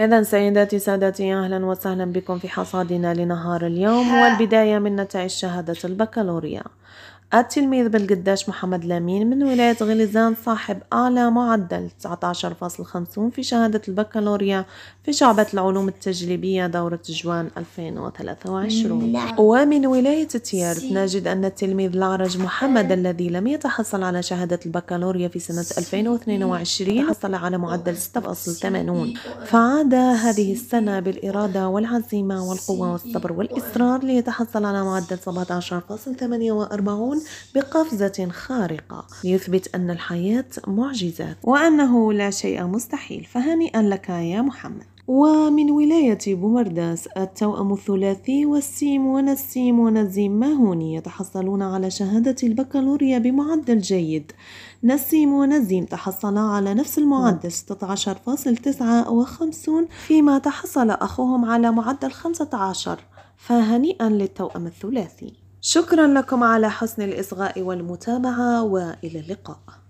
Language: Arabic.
إذا سيداتي سادتي أهلا وسهلا بكم في حصادنا لنهار اليوم والبداية من نتائج شهادة البكالوريا التلميذ بالقداش محمد لامين من ولاية غليزان صاحب أعلى معدل 19.50 في شهادة البكالوريا في شعبة العلوم التجريبية دورة جوان 2023 نعم. ومن ولاية تيارت نجد أن التلميذ العرج محمد آه. الذي لم يتحصل على شهادة البكالوريا في سنة 2022 حصل على معدل 6.80 فعاد هذه السنة بالإرادة والعزيمة والقوة والصبر والإصرار ليتحصل على معدل 17.48 بقفزة خارقة ليثبت أن الحياة معجزات وأنه لا شيء مستحيل فهنيئا لك يا محمد ومن ولاية بومرداس التوأم الثلاثي والسيم ونسيم ونزيم ماهوني يتحصلون على شهادة البكالوريا بمعدل جيد نسيم ونزيم تحصلا على نفس المعدل 16.59 فيما تحصل أخوهم على معدل 15 فهنيئا للتوأم الثلاثي شكرا لكم على حسن الاصغاء والمتابعه والى اللقاء